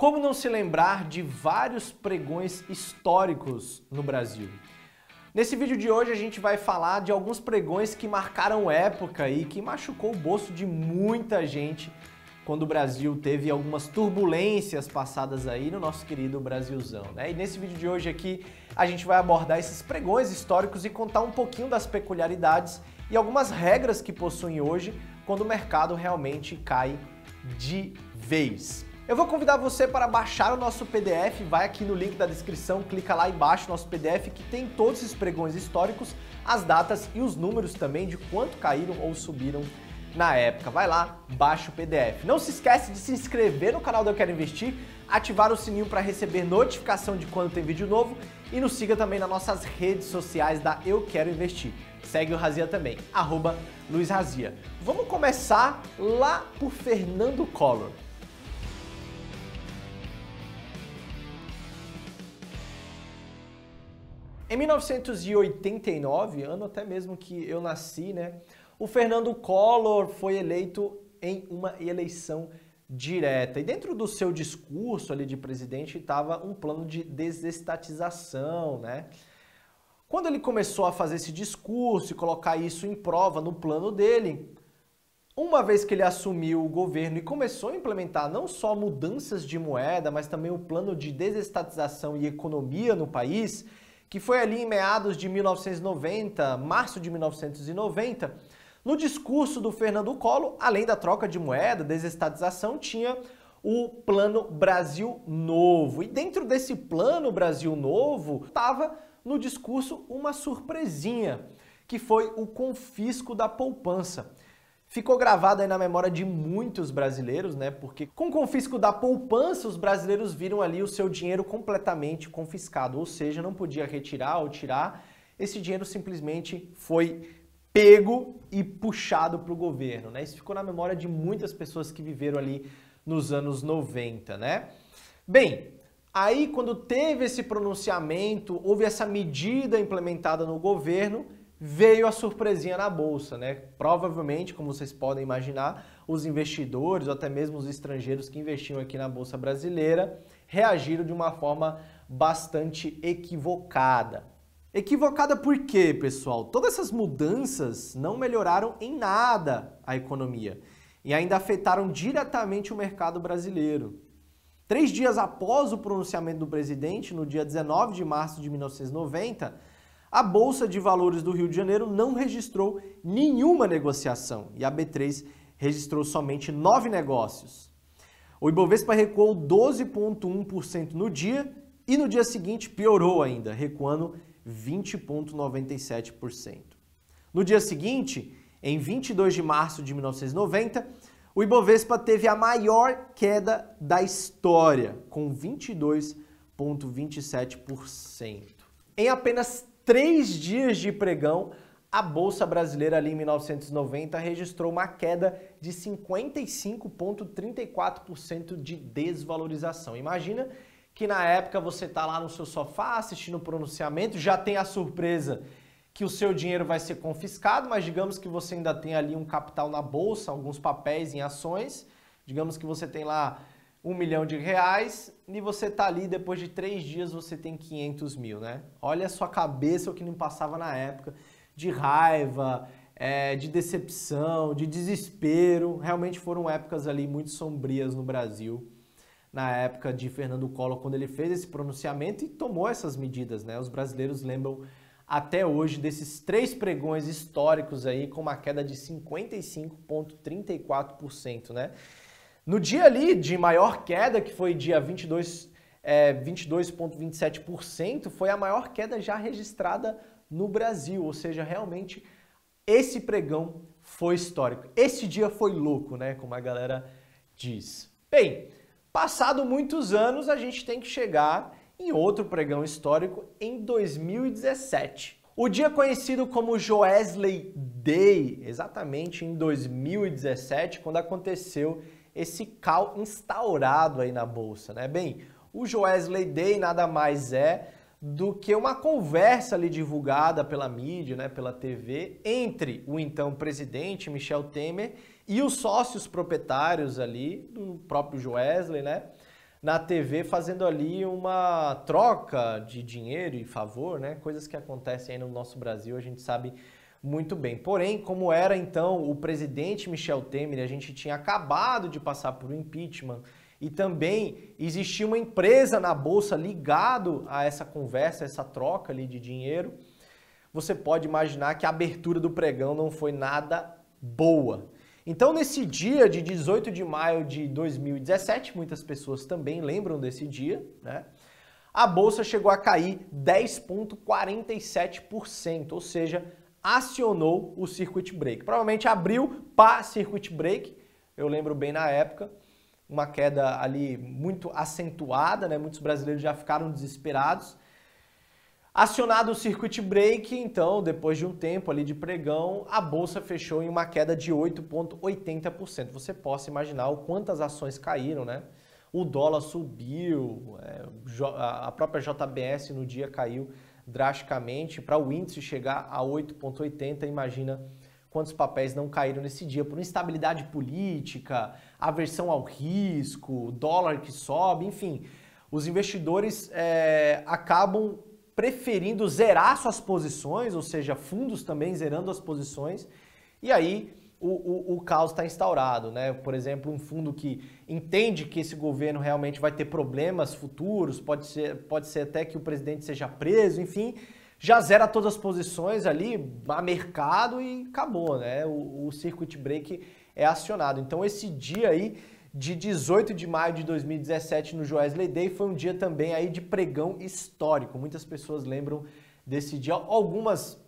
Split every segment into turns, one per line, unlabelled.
Como não se lembrar de vários pregões históricos no Brasil? Nesse vídeo de hoje a gente vai falar de alguns pregões que marcaram época e que machucou o bolso de muita gente quando o Brasil teve algumas turbulências passadas aí no nosso querido Brasilzão, né? E nesse vídeo de hoje aqui a gente vai abordar esses pregões históricos e contar um pouquinho das peculiaridades e algumas regras que possuem hoje quando o mercado realmente cai de vez. Eu vou convidar você para baixar o nosso PDF, vai aqui no link da descrição, clica lá embaixo nosso PDF que tem todos esses pregões históricos, as datas e os números também de quanto caíram ou subiram na época. Vai lá, baixa o PDF. Não se esquece de se inscrever no canal do Eu Quero Investir, ativar o sininho para receber notificação de quando tem vídeo novo e nos siga também nas nossas redes sociais da Eu Quero Investir. Segue o Razia também, arroba Luiz Razia. Vamos começar lá por Fernando Collor. Em 1989, ano até mesmo que eu nasci, né? O Fernando Collor foi eleito em uma eleição direta. E dentro do seu discurso ali de presidente estava um plano de desestatização, né? Quando ele começou a fazer esse discurso e colocar isso em prova no plano dele, uma vez que ele assumiu o governo e começou a implementar não só mudanças de moeda, mas também o plano de desestatização e economia no país, que foi ali em meados de 1990, março de 1990, no discurso do Fernando Collor, além da troca de moeda, desestatização, tinha o Plano Brasil Novo. E dentro desse Plano Brasil Novo, estava no discurso uma surpresinha, que foi o confisco da poupança. Ficou gravado aí na memória de muitos brasileiros, né? Porque com o confisco da poupança, os brasileiros viram ali o seu dinheiro completamente confiscado, ou seja, não podia retirar ou tirar. Esse dinheiro simplesmente foi pego e puxado para o governo, né? Isso ficou na memória de muitas pessoas que viveram ali nos anos 90, né? Bem, aí quando teve esse pronunciamento, houve essa medida implementada no governo, veio a surpresinha na bolsa, né? Provavelmente, como vocês podem imaginar, os investidores, ou até mesmo os estrangeiros que investiam aqui na bolsa brasileira, reagiram de uma forma bastante equivocada. Equivocada por quê, pessoal? Todas essas mudanças não melhoraram em nada a economia e ainda afetaram diretamente o mercado brasileiro. Três dias após o pronunciamento do presidente, no dia 19 de março de 1990, a Bolsa de Valores do Rio de Janeiro não registrou nenhuma negociação e a B3 registrou somente nove negócios. O Ibovespa recuou 12,1% no dia e no dia seguinte piorou ainda, recuando 20,97%. No dia seguinte, em 22 de março de 1990, o Ibovespa teve a maior queda da história, com 22,27%. Em apenas três dias de pregão, a Bolsa Brasileira ali em 1990 registrou uma queda de 55,34% de desvalorização. Imagina que na época você está lá no seu sofá assistindo o pronunciamento, já tem a surpresa que o seu dinheiro vai ser confiscado, mas digamos que você ainda tem ali um capital na bolsa, alguns papéis em ações, digamos que você tem lá um milhão de reais e você tá ali, depois de três dias você tem 500 mil, né? Olha a sua cabeça o que não passava na época, de raiva, é, de decepção, de desespero. Realmente foram épocas ali muito sombrias no Brasil, na época de Fernando Collor, quando ele fez esse pronunciamento e tomou essas medidas, né? Os brasileiros lembram até hoje desses três pregões históricos aí com uma queda de 55,34%, né? No dia ali de maior queda, que foi dia 22, é, 22,27%, foi a maior queda já registrada no Brasil, ou seja, realmente esse pregão foi histórico. Esse dia foi louco, né, como a galera diz. Bem, passado muitos anos, a gente tem que chegar em outro pregão histórico em 2017. O dia conhecido como Joesley Day, exatamente em 2017, quando aconteceu esse cal instaurado aí na bolsa, né? Bem, o Joesley Day nada mais é do que uma conversa ali divulgada pela mídia, né, pela TV, entre o então presidente Michel Temer e os sócios proprietários ali do próprio Joesley, né, na TV fazendo ali uma troca de dinheiro e favor, né, coisas que acontecem aí no nosso Brasil, a gente sabe muito bem. Porém, como era então o presidente Michel Temer, a gente tinha acabado de passar por um impeachment e também existia uma empresa na bolsa ligado a essa conversa, essa troca ali de dinheiro. Você pode imaginar que a abertura do pregão não foi nada boa. Então, nesse dia de 18 de maio de 2017, muitas pessoas também lembram desse dia, né? A bolsa chegou a cair 10,47%, ou seja, acionou o circuit break. Provavelmente abriu, para circuit break. Eu lembro bem na época, uma queda ali muito acentuada, né? Muitos brasileiros já ficaram desesperados. Acionado o circuit break, então, depois de um tempo ali de pregão, a bolsa fechou em uma queda de 8,80%. Você possa imaginar o quantas ações caíram, né? O dólar subiu, é, a própria JBS no dia caiu drasticamente. Para o índice chegar a 8,80, imagina quantos papéis não caíram nesse dia por instabilidade política, aversão ao risco, dólar que sobe, enfim. Os investidores é, acabam preferindo zerar suas posições, ou seja, fundos também zerando as posições, e aí o, o, o caos está instaurado, né? Por exemplo, um fundo que entende que esse governo realmente vai ter problemas futuros, pode ser, pode ser até que o presidente seja preso, enfim, já zera todas as posições ali a mercado e acabou, né? O, o circuit break é acionado. Então esse dia aí de 18 de maio de 2017 no Joesley Day foi um dia também aí de pregão histórico. Muitas pessoas lembram desse dia, algumas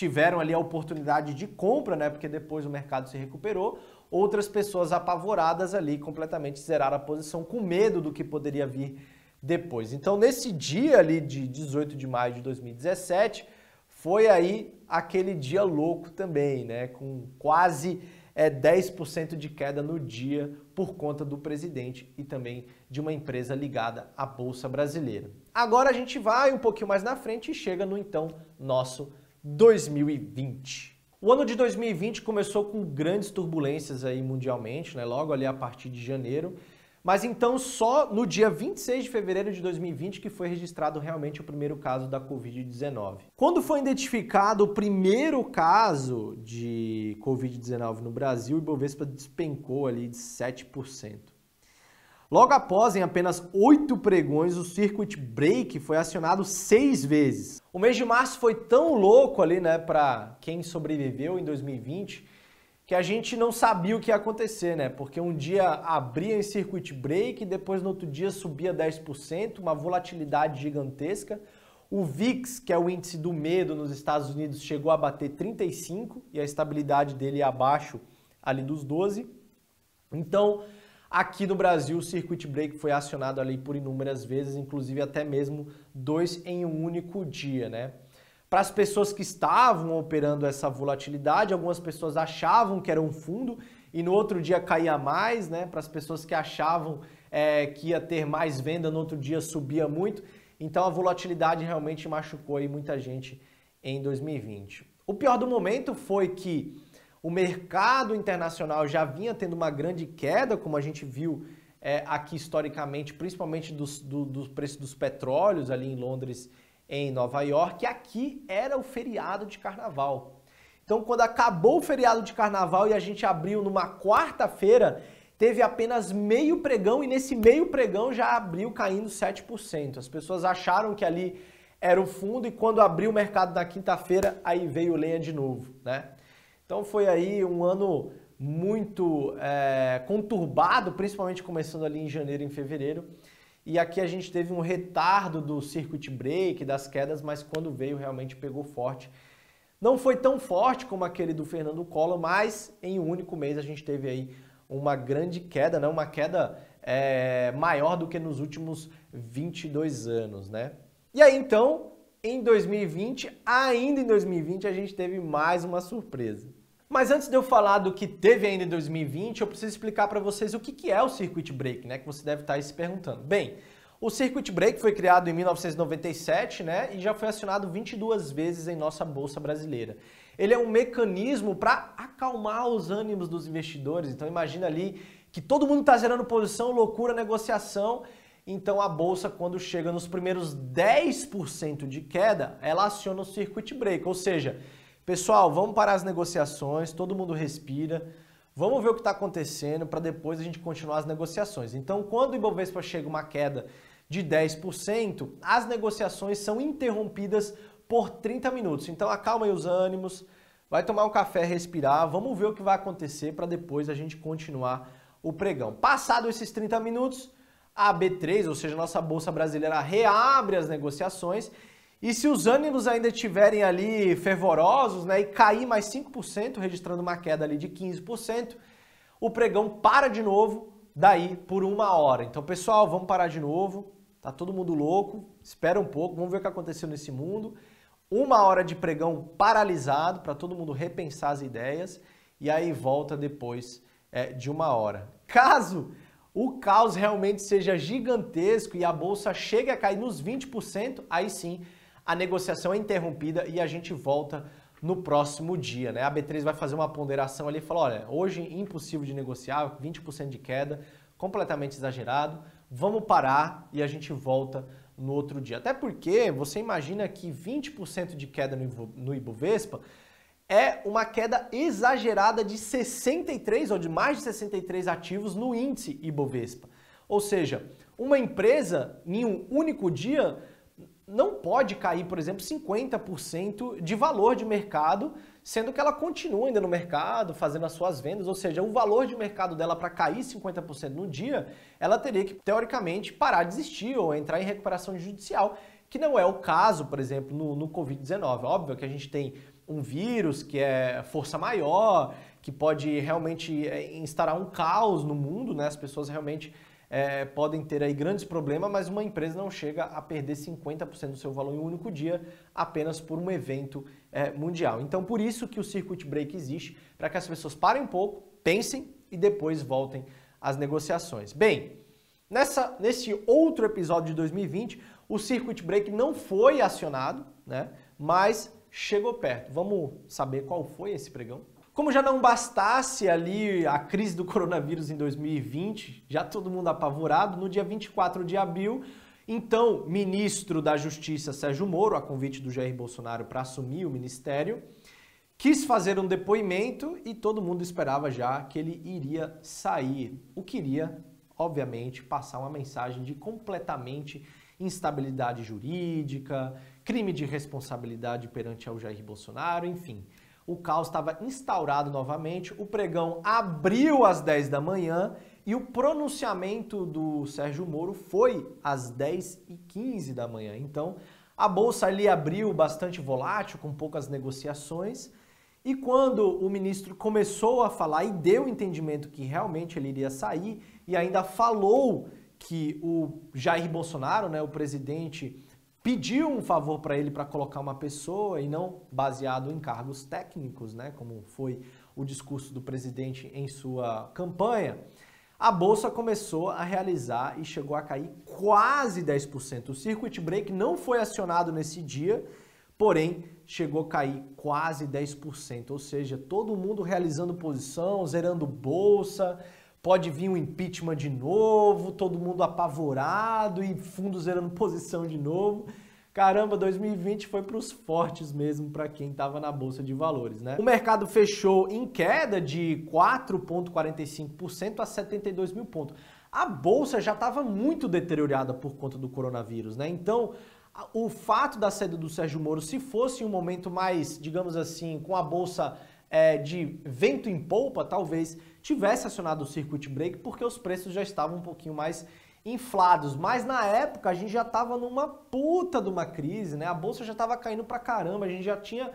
tiveram ali a oportunidade de compra, né? Porque depois o mercado se recuperou. Outras pessoas apavoradas ali completamente zeraram a posição com medo do que poderia vir depois. Então, nesse dia ali de 18 de maio de 2017, foi aí aquele dia louco também, né? Com quase é, 10% de queda no dia por conta do presidente e também de uma empresa ligada à Bolsa Brasileira. Agora a gente vai um pouquinho mais na frente e chega no então nosso 2020. O ano de 2020 começou com grandes turbulências aí mundialmente, né? Logo ali a partir de janeiro. Mas então só no dia 26 de fevereiro de 2020 que foi registrado realmente o primeiro caso da COVID-19. Quando foi identificado o primeiro caso de COVID-19 no Brasil, o Ibovespa despencou ali de 7%. Logo após, em apenas oito pregões, o circuit break foi acionado seis vezes. O mês de março foi tão louco ali, né, para quem sobreviveu em 2020, que a gente não sabia o que ia acontecer, né? Porque um dia abria em circuit break, depois no outro dia subia 10%, uma volatilidade gigantesca. O VIX, que é o índice do medo nos Estados Unidos, chegou a bater 35 e a estabilidade dele é abaixo ali dos 12. Então, Aqui no Brasil, o circuit break foi acionado ali por inúmeras vezes, inclusive até mesmo dois em um único dia, né? Para as pessoas que estavam operando essa volatilidade, algumas pessoas achavam que era um fundo e no outro dia caía mais, né? Para as pessoas que achavam é, que ia ter mais venda, no outro dia subia muito. Então a volatilidade realmente machucou aí muita gente em 2020. O pior do momento foi que o mercado internacional já vinha tendo uma grande queda, como a gente viu é, aqui historicamente, principalmente dos, do, do preço dos petróleos ali em Londres, em Nova York. E aqui era o feriado de carnaval. Então, quando acabou o feriado de carnaval e a gente abriu numa quarta-feira, teve apenas meio pregão e nesse meio pregão já abriu caindo 7%. As pessoas acharam que ali era o fundo e quando abriu o mercado na quinta-feira, aí veio lenha de novo, né? Então foi aí um ano muito é, conturbado, principalmente começando ali em janeiro e em fevereiro. E aqui a gente teve um retardo do circuit break, das quedas, mas quando veio realmente pegou forte. Não foi tão forte como aquele do Fernando Collor, mas em um único mês a gente teve aí uma grande queda, né? uma queda é, maior do que nos últimos 22 anos. Né? E aí então, em 2020, ainda em 2020, a gente teve mais uma surpresa. Mas antes de eu falar do que teve ainda em 2020, eu preciso explicar para vocês o que, é o circuit break, né? Que você deve estar tá se perguntando. Bem, o circuit break foi criado em 1997, né, e já foi acionado 22 vezes em nossa bolsa brasileira. Ele é um mecanismo para acalmar os ânimos dos investidores. Então imagina ali que todo mundo está zerando posição, loucura, negociação. Então a bolsa quando chega nos primeiros 10% de queda, ela aciona o circuit break, ou seja, Pessoal, vamos parar as negociações, todo mundo respira, vamos ver o que está acontecendo para depois a gente continuar as negociações. Então, quando o Ibovespa chega uma queda de 10%, as negociações são interrompidas por 30 minutos. Então, acalma aí os ânimos, vai tomar um café, respirar, vamos ver o que vai acontecer para depois a gente continuar o pregão. Passado esses 30 minutos, a B3, ou seja, nossa bolsa brasileira reabre as negociações e se os ânimos ainda estiverem ali fervorosos, né, e cair mais 5%, registrando uma queda ali de 15%, o pregão para de novo, daí por uma hora. Então, pessoal, vamos parar de novo. Tá todo mundo louco, espera um pouco, vamos ver o que aconteceu nesse mundo. Uma hora de pregão paralisado para todo mundo repensar as ideias e aí volta depois é, de uma hora. Caso o caos realmente seja gigantesco e a bolsa chegue a cair nos 20%, aí sim a negociação é interrompida e a gente volta no próximo dia, né? A B3 vai fazer uma ponderação ali e falar, olha, hoje impossível de negociar, 20% de queda, completamente exagerado, vamos parar e a gente volta no outro dia. Até porque você imagina que 20% de queda no Ibovespa é uma queda exagerada de 63 ou de mais de 63 ativos no índice Ibovespa. Ou seja, uma empresa em um único dia não pode cair, por exemplo, 50% de valor de mercado, sendo que ela continua ainda no mercado, fazendo as suas vendas, ou seja, o valor de mercado dela para cair 50% no dia, ela teria que, teoricamente, parar de existir ou entrar em recuperação judicial, que não é o caso, por exemplo, no, no Covid-19. Óbvio que a gente tem um vírus que é força maior, que pode realmente eh, instalar um caos no mundo, né? As pessoas realmente é, podem ter aí grandes problemas, mas uma empresa não chega a perder 50% do seu valor em um único dia apenas por um evento é, mundial. Então, por isso que o circuit break existe, para que as pessoas parem um pouco, pensem e depois voltem às negociações. Bem, nessa, nesse outro episódio de 2020, o circuit break não foi acionado, né? mas chegou perto. Vamos saber qual foi esse pregão? Como já não bastasse ali a crise do coronavírus em 2020, já todo mundo apavorado, no dia 24 de abril, então ministro da Justiça Sérgio Moro, a convite do Jair Bolsonaro para assumir o ministério, quis fazer um depoimento e todo mundo esperava já que ele iria sair, o que iria, obviamente, passar uma mensagem de completamente instabilidade jurídica, crime de responsabilidade perante ao Jair Bolsonaro, enfim o caos estava instaurado novamente, o pregão abriu às 10 da manhã e o pronunciamento do Sérgio Moro foi às 10 e 15 da manhã. Então, a bolsa ali abriu bastante volátil, com poucas negociações. E quando o ministro começou a falar e deu o entendimento que realmente ele iria sair, e ainda falou que o Jair Bolsonaro, né, o presidente, pediu um favor para ele para colocar uma pessoa e não baseado em cargos técnicos, né, como foi o discurso do presidente em sua campanha, a bolsa começou a realizar e chegou a cair quase 10%. O circuit break não foi acionado nesse dia, porém chegou a cair quase 10%, ou seja, todo mundo realizando posição, zerando bolsa, pode vir um impeachment de novo, todo mundo apavorado e fundo zerando posição de novo. Caramba, 2020 foi para os fortes mesmo para quem estava na bolsa de valores, né? O mercado fechou em queda de 4,45% a 72 mil pontos. A bolsa já estava muito deteriorada por conta do coronavírus, né? Então, o fato da saída do Sérgio Moro, se fosse um momento mais, digamos assim, com a bolsa é, de vento em polpa, talvez tivesse acionado o circuit break porque os preços já estavam um pouquinho mais inflados, mas na época a gente já estava numa puta de uma crise, né? A bolsa já estava caindo pra caramba, a gente já tinha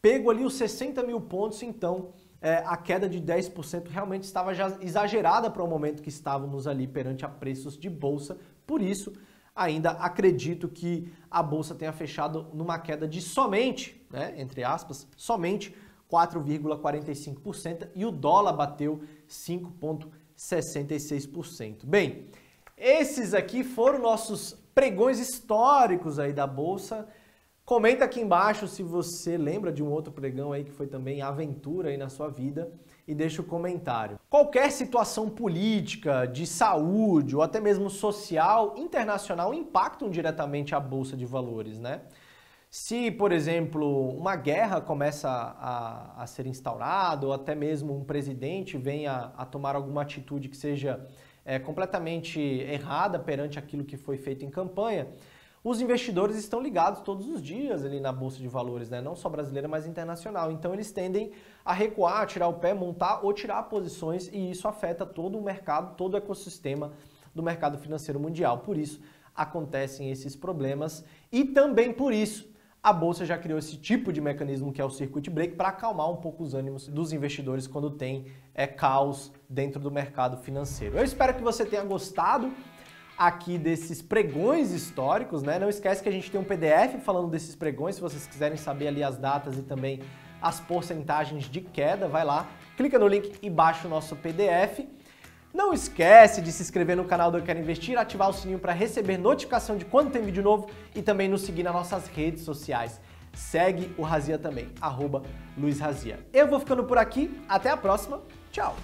pego ali os 60 mil pontos, então é, a queda de 10% realmente estava já exagerada para o momento que estávamos ali perante a preços de bolsa, por isso ainda acredito que a bolsa tenha fechado numa queda de somente, né, entre aspas, somente 4,45% e o dólar bateu 5,66%. Bem, esses aqui foram nossos pregões históricos aí da bolsa. Comenta aqui embaixo se você lembra de um outro pregão aí que foi também aventura aí na sua vida e deixa o um comentário. Qualquer situação política, de saúde ou até mesmo social, internacional impactam diretamente a bolsa de valores, né? Se, por exemplo, uma guerra começa a, a ser instaurada, ou até mesmo um presidente venha a tomar alguma atitude que seja é, completamente errada perante aquilo que foi feito em campanha, os investidores estão ligados todos os dias ali na bolsa de valores, né? não só brasileira, mas internacional. Então eles tendem a recuar, tirar o pé, montar ou tirar posições e isso afeta todo o mercado, todo o ecossistema do mercado financeiro mundial. Por isso acontecem esses problemas e também por isso a bolsa já criou esse tipo de mecanismo que é o circuit break para acalmar um pouco os ânimos dos investidores quando tem é, caos dentro do mercado financeiro. Eu espero que você tenha gostado aqui desses pregões históricos, né? Não esquece que a gente tem um PDF falando desses pregões, se vocês quiserem saber ali as datas e também as porcentagens de queda, vai lá, clica no link e baixa o nosso PDF. Não esquece de se inscrever no canal do Eu Quero Investir, ativar o sininho para receber notificação de quando tem vídeo novo e também nos seguir nas nossas redes sociais. Segue o Razia também, arroba Luiz Razia. Eu vou ficando por aqui, até a próxima, tchau!